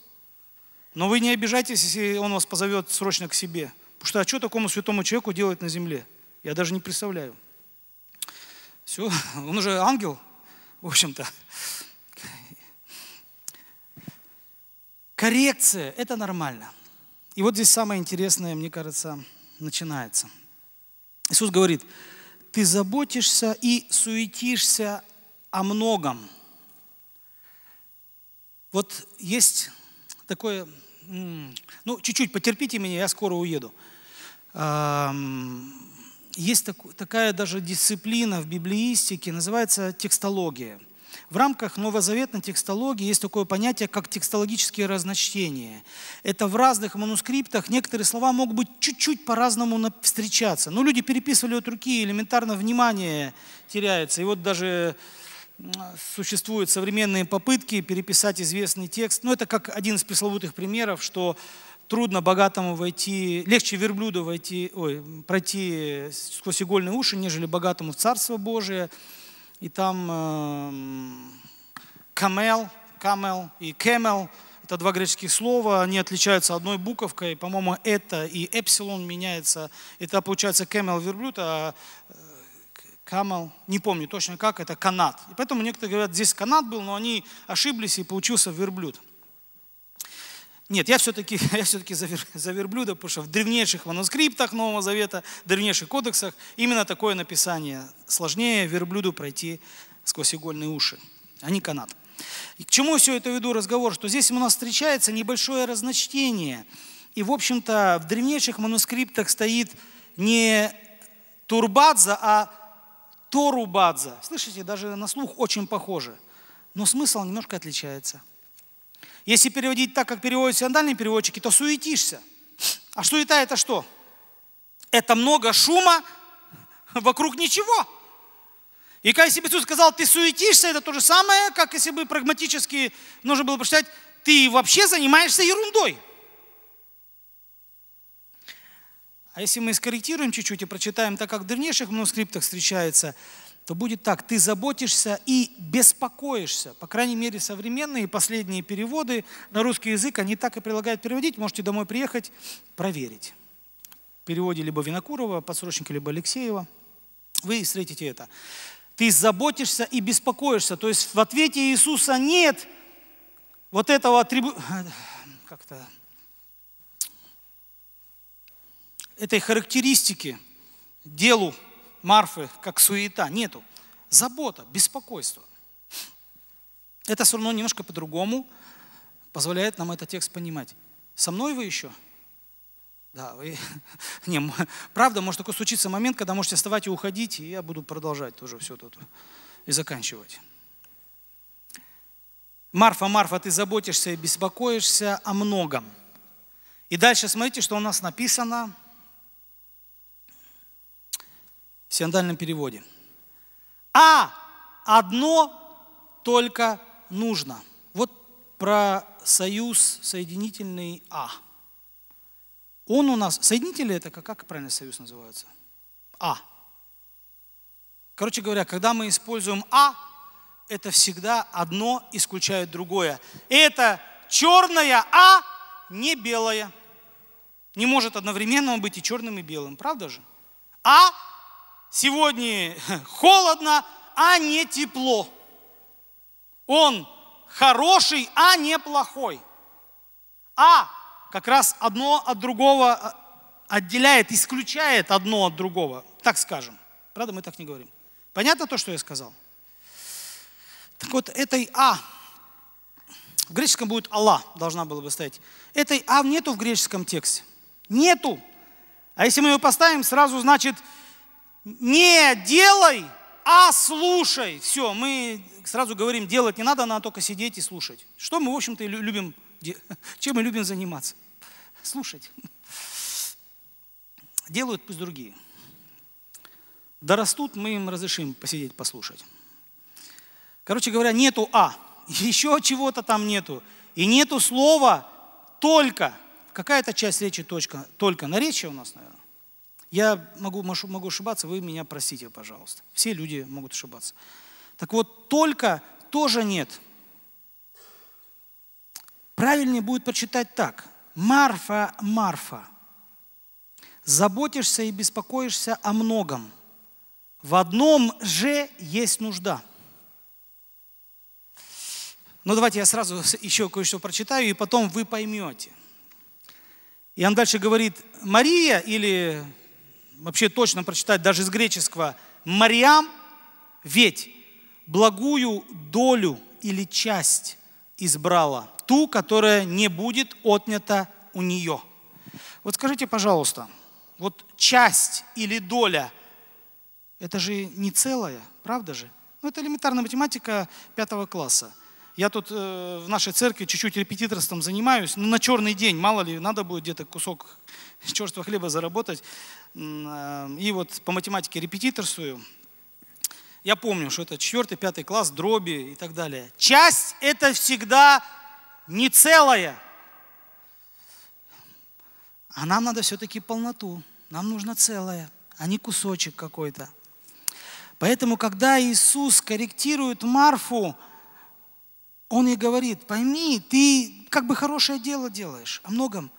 Но вы не обижайтесь, если Он вас позовет срочно к себе. Потому что а что такому святому человеку делать на земле? Я даже не представляю. Все, он уже ангел, в общем-то. Коррекция – это нормально. И вот здесь самое интересное, мне кажется, начинается. Иисус говорит, ты заботишься и суетишься о многом. Вот есть такое, ну, чуть-чуть потерпите меня, я скоро уеду. Есть такая даже дисциплина в библеистике, называется текстология – в рамках новозаветной текстологии есть такое понятие, как текстологические разночтения. Это в разных манускриптах некоторые слова могут быть чуть-чуть по-разному встречаться. Но ну, люди переписывали от руки, элементарно внимание теряется. И вот даже существуют современные попытки переписать известный текст. Но ну, это как один из пресловутых примеров, что трудно богатому войти, легче верблюду войти, ой, пройти сквозь игольные уши, нежели богатому в Царство Божие и там э, камел, камел и кемел. Это два греческих слова, они отличаются одной буковкой. По-моему, это и эпсилон меняется. Это получается кемел верблюд, а э, камел, не помню точно как, это канат. И поэтому некоторые говорят, здесь канат был, но они ошиблись и получился верблюд. Нет, я все-таки я все таки за верблюда, потому что в древнейших манускриптах Нового Завета, древнейших кодексах именно такое написание. Сложнее верблюду пройти сквозь игольные уши, а не канат. И к чему все это веду разговор? Что здесь у нас встречается небольшое разночтение. И, в общем-то, в древнейших манускриптах стоит не Турбадза, а Торубадза. Слышите, даже на слух очень похоже. Но смысл немножко отличается. Если переводить так, как переводят сиандальные переводчики, то суетишься. А суета это а что? Это много шума вокруг ничего. И как если бы Иисус сказал, ты суетишься, это то же самое, как если бы прагматически нужно было прочитать, ты вообще занимаешься ерундой. А если мы скорректируем чуть-чуть и прочитаем так, как в древнейших манускриптах встречается – то будет так. Ты заботишься и беспокоишься. По крайней мере, современные последние переводы на русский язык, они так и предлагают переводить. Можете домой приехать, проверить. В переводе либо Винокурова, подсрочника, либо Алексеева. Вы встретите это. Ты заботишься и беспокоишься. То есть в ответе Иисуса нет вот этого атрибу... Как-то... Этой характеристики делу Марфы, как суета, нету. Забота, беспокойство. Это все равно немножко по-другому позволяет нам этот текст понимать. Со мной вы еще? Да, вы... Не, правда, может такой случиться момент, когда можете вставать и уходить, и я буду продолжать тоже все тут и заканчивать. Марфа, Марфа, ты заботишься и беспокоишься о многом. И дальше смотрите, что у нас написано – в сиандальном переводе. А одно только нужно. Вот про союз соединительный А. Он у нас, соединители это как, как правильно союз называется? А. Короче говоря, когда мы используем А, это всегда одно исключает другое. Это черное А, не белое. Не может одновременно быть и черным, и белым, правда же? А сегодня холодно, а не тепло. Он хороший, а не плохой. А как раз одно от другого э, отделяет, исключает одно от другого, так скажем. Правда, мы так не говорим. Понятно то, что я сказал? Так вот, этой А, в греческом будет Алла, должна была бы стоять. Этой А нету в греческом тексте. Нету. А если мы ее поставим, сразу значит, не делай, а слушай. Все, мы сразу говорим, делать не надо, надо только сидеть и слушать. Что мы, в общем-то, любим, чем мы любим заниматься? Слушать. Делают пусть другие. Дорастут, мы им разрешим посидеть, послушать. Короче говоря, нету «а», еще чего-то там нету. И нету слова «только». Какая-то часть речи точка, «только» Наречие у нас, наверное. Я могу, могу ошибаться, вы меня простите, пожалуйста. Все люди могут ошибаться. Так вот, только тоже нет. Правильнее будет прочитать так. Марфа, Марфа, заботишься и беспокоишься о многом. В одном же есть нужда. Но ну, давайте я сразу еще кое-что прочитаю, и потом вы поймете. И он дальше говорит, Мария или вообще точно прочитать даже из греческого, «Мариам, ведь благую долю или часть избрала, ту, которая не будет отнята у нее». Вот скажите, пожалуйста, вот часть или доля, это же не целое, правда же? Ну, это элементарная математика пятого класса – я тут э, в нашей церкви чуть-чуть репетиторством занимаюсь. Ну, на черный день, мало ли, надо будет где-то кусок черства хлеба заработать. Э, и вот по математике репетиторствую. Я помню, что это четвертый, пятый класс, дроби и так далее. Часть – это всегда не целое. А нам надо все-таки полноту. Нам нужно целое, а не кусочек какой-то. Поэтому, когда Иисус корректирует Марфу, он ей говорит, пойми, ты как бы хорошее дело делаешь о многом,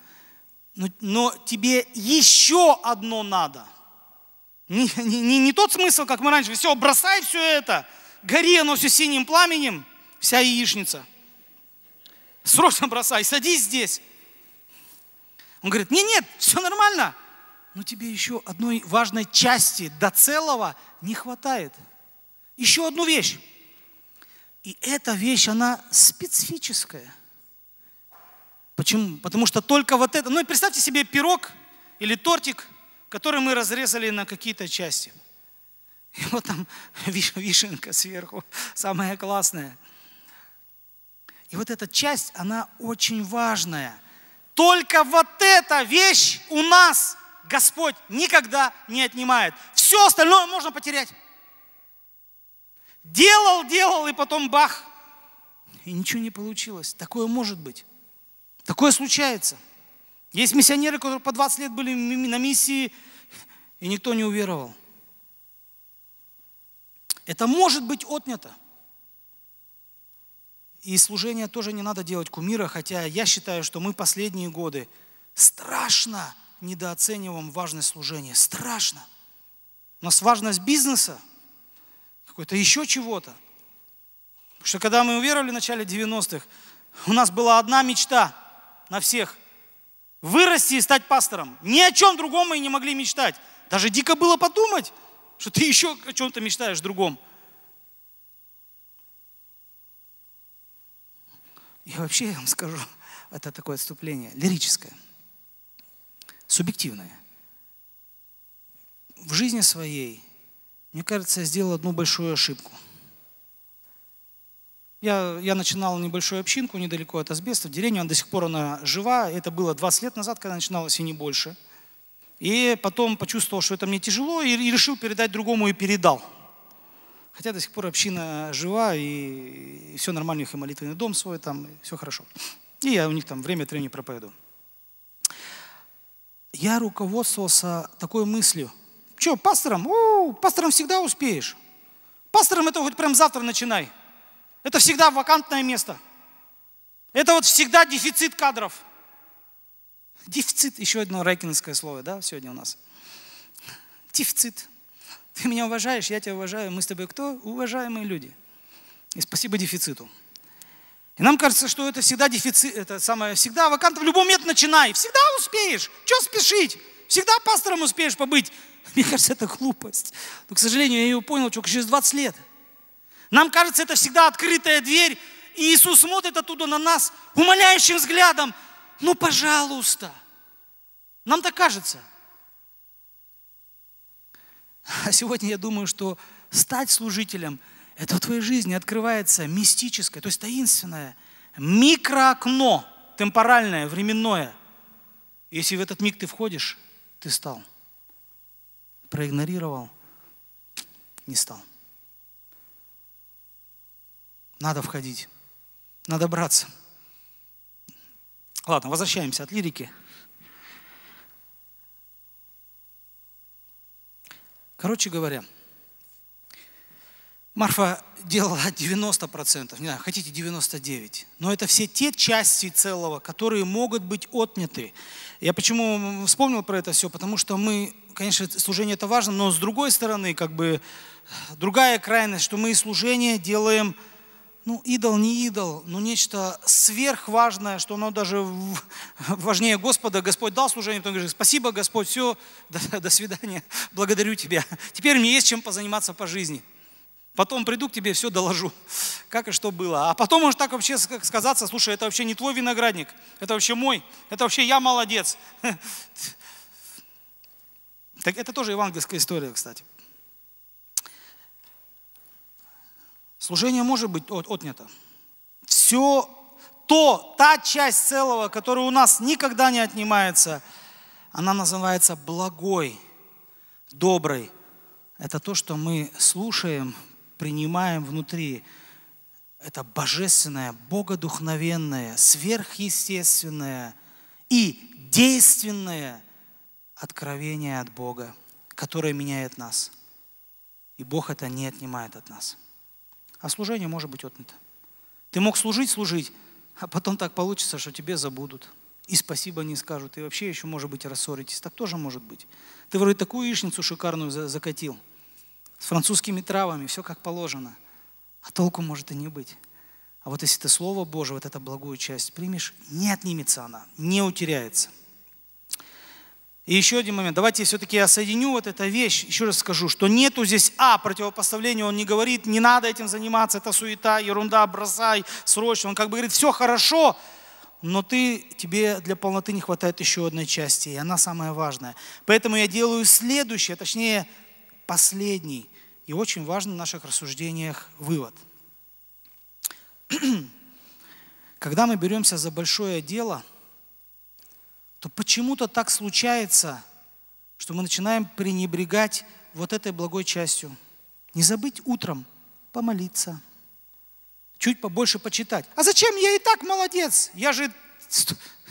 но, но тебе еще одно надо. Не, не, не тот смысл, как мы раньше, все, бросай все это, гори оно все синим пламенем, вся яичница. Срочно бросай, садись здесь. Он говорит, нет, нет, все нормально, но тебе еще одной важной части до целого не хватает. Еще одну вещь. И эта вещь, она специфическая. Почему? Потому что только вот это... Ну и представьте себе пирог или тортик, который мы разрезали на какие-то части. И вот там вишенка сверху, самая классная. И вот эта часть, она очень важная. Только вот эта вещь у нас Господь никогда не отнимает. Все остальное можно потерять. Делал, делал, и потом бах. И ничего не получилось. Такое может быть. Такое случается. Есть миссионеры, которые по 20 лет были на миссии, и никто не уверовал. Это может быть отнято. И служение тоже не надо делать кумира, хотя я считаю, что мы последние годы страшно недооцениваем важность служения. Страшно. У нас важность бизнеса – какой-то еще чего-то. Потому что когда мы уверовали в начале 90-х, у нас была одна мечта на всех. Вырасти и стать пастором. Ни о чем другом мы и не могли мечтать. Даже дико было подумать, что ты еще о чем-то мечтаешь другом. И вообще я вам скажу, это такое отступление лирическое, субъективное. В жизни своей мне кажется, я сделал одну большую ошибку. Я, я начинал небольшую общинку недалеко от Азбеста, в деревне, она до сих пор она жива. Это было 20 лет назад, когда начиналось и не больше. И потом почувствовал, что это мне тяжело, и, и решил передать другому, и передал. Хотя до сих пор община жива, и, и все нормально, у них и молитвенный дом свой там, все хорошо. И я у них там время от времени проповедую. Я руководствовался такой мыслью – что, пастором? У, пастором всегда успеешь. Пастором это хоть прям завтра начинай. Это всегда вакантное место. Это вот всегда дефицит кадров. Дефицит, еще одно райкинское слово, да, сегодня у нас. Дефицит. Ты меня уважаешь, я тебя уважаю, мы с тобой кто? Уважаемые люди. И спасибо дефициту. И нам кажется, что это всегда дефицит, это самое, всегда вакант, в любом момент начинай, всегда успеешь, что спешить? Всегда пастором успеешь побыть. Мне кажется, это глупость. Но, к сожалению, я ее понял только через 20 лет. Нам кажется, это всегда открытая дверь, и Иисус смотрит оттуда на нас умоляющим взглядом. Ну, пожалуйста. Нам так кажется. А сегодня я думаю, что стать служителем – это в твоей жизни открывается мистическое, то есть таинственное, микроокно, темпоральное, временное. Если в этот миг ты входишь – ты стал. Проигнорировал, не стал. Надо входить, надо браться. Ладно, возвращаемся от лирики. Короче говоря, Марфа делала 90%, не знаю, хотите 99%. Но это все те части целого, которые могут быть отняты. Я почему вспомнил про это все? Потому что мы, конечно, служение это важно, но с другой стороны, как бы другая крайность, что мы служение делаем, ну, идол не идол, но нечто сверхважное, что оно даже важнее Господа. Господь дал служение, потом говорит, спасибо, Господь, все, до, до свидания, благодарю тебя. Теперь мне есть чем позаниматься по жизни. Потом приду к тебе, все доложу, как и что было. А потом может так вообще сказаться, слушай, это вообще не твой виноградник, это вообще мой, это вообще я молодец. Так это тоже евангельская история, кстати. Служение может быть от, отнято. Все то, та часть целого, которая у нас никогда не отнимается, она называется благой, доброй. Это то, что мы слушаем, принимаем внутри, это божественное, богодухновенное, сверхъестественное и действенное откровение от Бога, которое меняет нас. И Бог это не отнимает от нас. А служение может быть отнято. Ты мог служить, служить, а потом так получится, что тебе забудут. И спасибо не скажут. И вообще еще, может быть, рассоритесь. Так тоже может быть. Ты вроде такую яичницу шикарную закатил – с французскими травами, все как положено. А толку может и не быть. А вот если ты Слово Божие, вот эту благую часть примешь, не отнимется она, не утеряется. И еще один момент. Давайте я все-таки я соединю вот эту вещь. Еще раз скажу, что нету здесь А, противопоставления. Он не говорит, не надо этим заниматься, это суета, ерунда, бросай, срочно. Он как бы говорит, все хорошо, но ты, тебе для полноты не хватает еще одной части, и она самая важная. Поэтому я делаю следующее, точнее, последний и очень важен в наших рассуждениях вывод. Когда мы беремся за большое дело, то почему-то так случается, что мы начинаем пренебрегать вот этой благой частью. Не забыть утром помолиться, чуть побольше почитать. А зачем? Я и так молодец, я же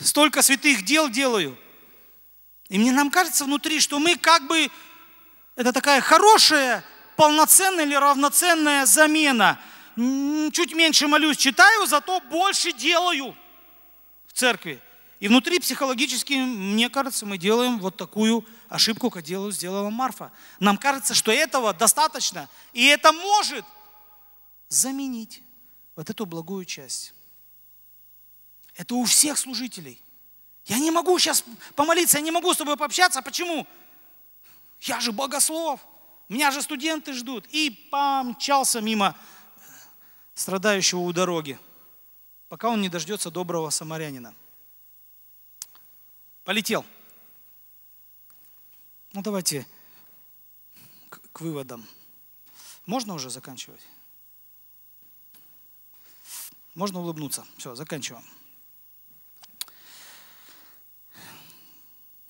столько святых дел делаю. И мне нам кажется внутри, что мы как бы, это такая хорошая полноценная или равноценная замена. Чуть меньше молюсь, читаю, зато больше делаю в церкви. И внутри психологически, мне кажется, мы делаем вот такую ошибку, как делала, сделала Марфа. Нам кажется, что этого достаточно, и это может заменить вот эту благую часть. Это у всех служителей. Я не могу сейчас помолиться, я не могу с тобой пообщаться. Почему? Я же богослов. Меня же студенты ждут. И помчался мимо страдающего у дороги, пока он не дождется доброго самарянина. Полетел. Ну давайте к, к выводам. Можно уже заканчивать? Можно улыбнуться. Все, заканчиваем.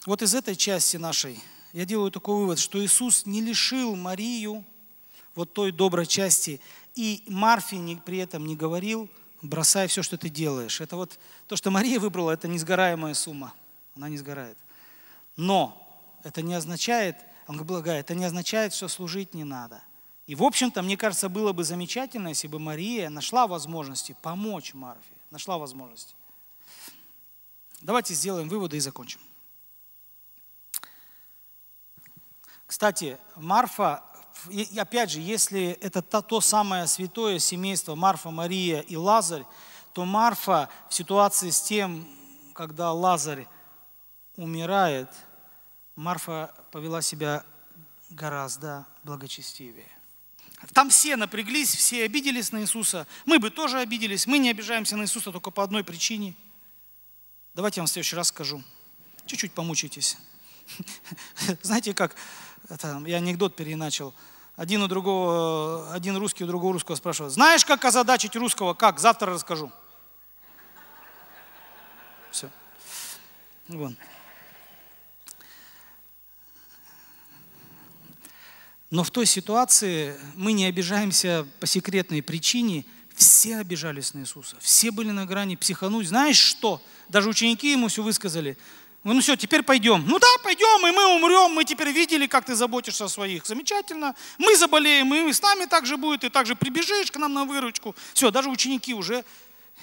Вот из этой части нашей я делаю такой вывод, что Иисус не лишил Марию вот той доброй части, и Марфи не, при этом не говорил, бросай все, что ты делаешь. Это вот то, что Мария выбрала, это несгораемая сумма. Она не сгорает. Но это не означает, он благая, это не означает, что служить не надо. И, в общем-то, мне кажется, было бы замечательно, если бы Мария нашла возможности помочь Марфе. Нашла возможности. Давайте сделаем выводы и закончим. Кстати, Марфа, и опять же, если это то, то самое святое семейство Марфа, Мария и Лазарь, то Марфа в ситуации с тем, когда Лазарь умирает, Марфа повела себя гораздо благочестивее. Там все напряглись, все обиделись на Иисуса. Мы бы тоже обиделись. Мы не обижаемся на Иисуса только по одной причине. Давайте я вам в следующий раз скажу. Чуть-чуть помучитесь. Знаете, как это, я анекдот переначал. Один, у другого, один русский у другого русского спрашивает, знаешь, как озадачить русского? Как? Завтра расскажу. Все. Вон. Но в той ситуации мы не обижаемся по секретной причине. Все обижались на Иисуса. Все были на грани психануть. Знаешь что? Даже ученики ему все высказали ну, ну все, теперь пойдем. Ну да, пойдем, и мы умрем, мы теперь видели, как ты заботишься о своих. Замечательно. Мы заболеем, и с нами так же будет, и так же прибежишь к нам на выручку. Все, даже ученики уже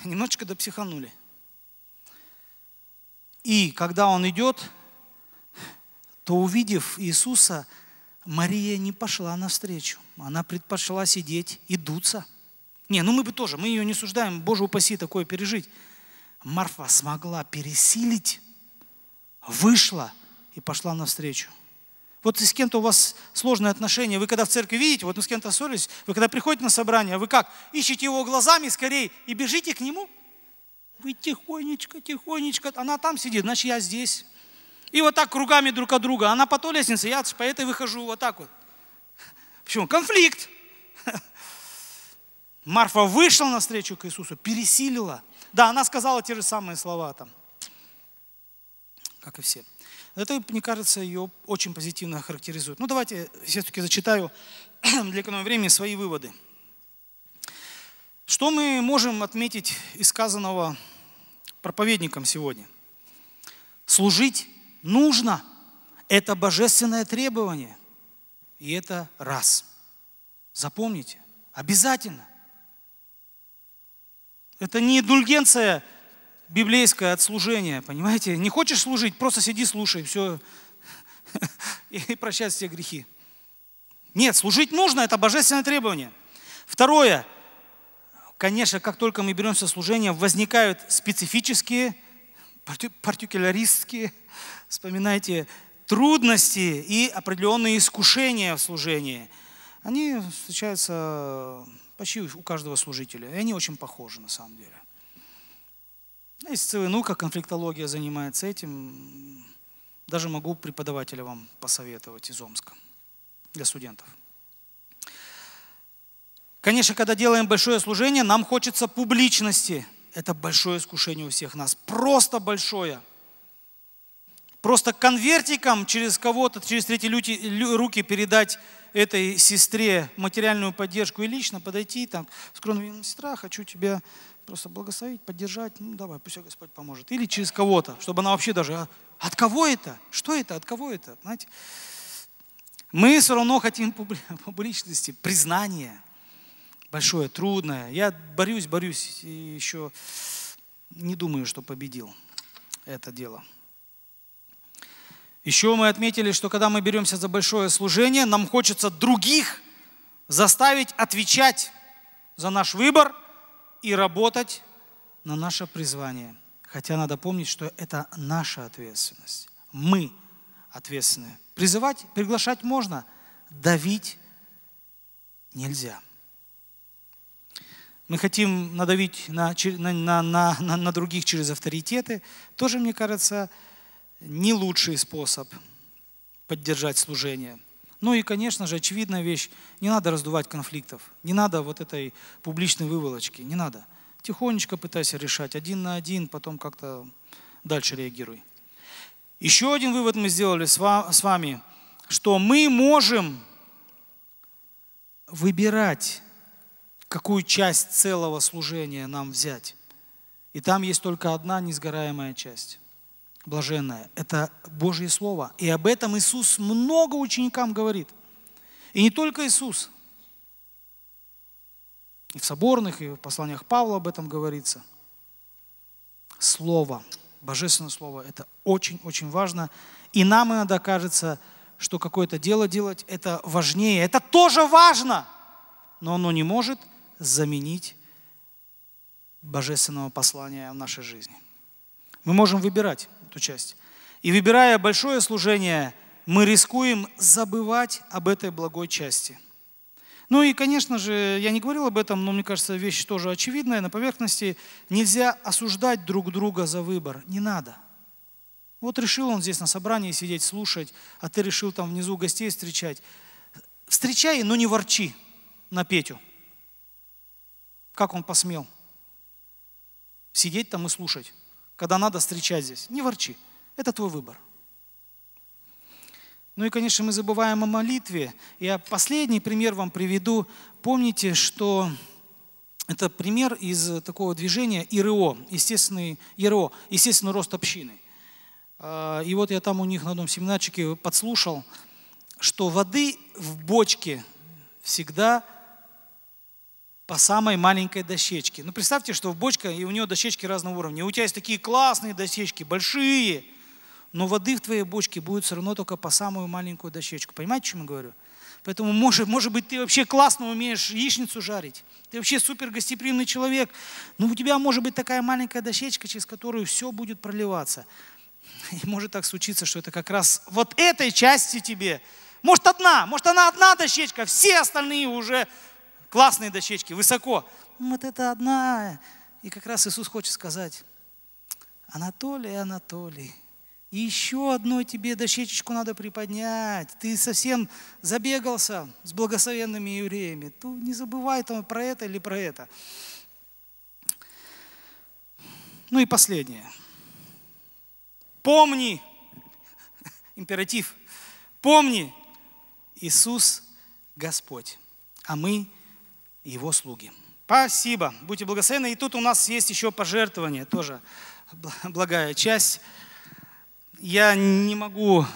немножечко допсиханули. И когда он идет, то увидев Иисуса, Мария не пошла навстречу. Она предпочла сидеть и дуться. Не, ну мы бы тоже, мы ее не суждаем, Боже упаси такое пережить. Марфа смогла пересилить вышла и пошла навстречу. Вот с кем-то у вас сложные отношения, вы когда в церкви видите, вот мы с кем-то ссорились, вы когда приходите на собрание, вы как, ищете его глазами скорее и бежите к нему? Вы тихонечко, тихонечко, она там сидит, значит я здесь. И вот так кругами друг от друга, она по той лестнице, я по этой выхожу, вот так вот. Почему? Конфликт. Марфа вышла навстречу к Иисусу, пересилила. Да, она сказала те же самые слова там как и все. Это, мне кажется, ее очень позитивно характеризует. Ну, давайте все-таки зачитаю для экономии времени свои выводы. Что мы можем отметить из сказанного проповедником сегодня? Служить нужно. Это божественное требование. И это раз. Запомните. Обязательно. Это не индульгенция – библейское отслужение, понимаете? Не хочешь служить, просто сиди, слушай, все, и прощать все грехи. Нет, служить нужно, это божественное требование. Второе, конечно, как только мы беремся служение, возникают специфические, партикуляристские, вспоминайте, трудности и определенные искушения в служении. Они встречаются почти у каждого служителя, и они очень похожи на самом деле. Ну, есть целая наука, конфликтология занимается этим. Даже могу преподавателя вам посоветовать из Омска для студентов. Конечно, когда делаем большое служение, нам хочется публичности. Это большое искушение у всех нас. Просто большое. Просто конвертиком через кого-то, через третьи люди, руки передать этой сестре материальную поддержку и лично подойти там, скромно, «Ну, сестра, хочу тебя Просто благословить, поддержать, ну давай, пусть Господь поможет. Или через кого-то, чтобы она вообще даже, «А, от кого это? Что это? От кого это? Знаете, мы все равно хотим публичности, признания. Большое, трудное. Я борюсь, борюсь, и еще не думаю, что победил это дело. Еще мы отметили, что когда мы беремся за большое служение, нам хочется других заставить отвечать за наш выбор – и работать на наше призвание. Хотя надо помнить, что это наша ответственность. Мы ответственны. Призывать, приглашать можно, давить нельзя. Мы хотим надавить на, на, на, на, на других через авторитеты. Тоже, мне кажется, не лучший способ поддержать служение – ну и, конечно же, очевидная вещь, не надо раздувать конфликтов, не надо вот этой публичной выволочки, не надо. Тихонечко пытайся решать, один на один, потом как-то дальше реагируй. Еще один вывод мы сделали с вами, что мы можем выбирать, какую часть целого служения нам взять. И там есть только одна несгораемая часть блаженное – это Божье Слово. И об этом Иисус много ученикам говорит. И не только Иисус. И в соборных, и в посланиях Павла об этом говорится. Слово, Божественное Слово – это очень-очень важно. И нам иногда кажется, что какое-то дело делать – это важнее. Это тоже важно, но оно не может заменить божественного послания в нашей жизни. Мы можем выбирать эту часть. И выбирая большое служение, мы рискуем забывать об этой благой части. Ну и, конечно же, я не говорил об этом, но мне кажется, вещь тоже очевидная на поверхности. Нельзя осуждать друг друга за выбор. Не надо. Вот решил он здесь на собрании сидеть, слушать, а ты решил там внизу гостей встречать. Встречай, но не ворчи на Петю. Как он посмел сидеть там и слушать? Когда надо, встречать здесь. Не ворчи. Это твой выбор. Ну и, конечно, мы забываем о молитве. Я последний пример вам приведу. Помните, что это пример из такого движения ИРО, естественный, ИРО, естественный рост общины. А, и вот я там у них на одном семинарчике подслушал, что воды в бочке всегда по самой маленькой дощечке. Ну, представьте, что в бочке, и у нее дощечки разного уровня. У тебя есть такие классные дощечки, большие, но воды в твоей бочке будет все равно только по самую маленькую дощечку. Понимаете, о чем я говорю? Поэтому, может, может быть, ты вообще классно умеешь яичницу жарить. Ты вообще супер гостеприимный человек. Но у тебя может быть такая маленькая дощечка, через которую все будет проливаться. И может так случиться, что это как раз вот этой части тебе. Может, одна, может, она одна дощечка, все остальные уже классные дощечки, высоко. Ну, вот это одна. И как раз Иисус хочет сказать, Анатолий, Анатолий, еще одной тебе дощечечку надо приподнять. Ты совсем забегался с благословенными евреями. Ты не забывай там про это или про это. Ну и последнее. Помни, императив, помни, Иисус Господь, а мы и его слуги. Спасибо, будьте благословенны. И тут у нас есть еще пожертвование, тоже благая часть. Я не могу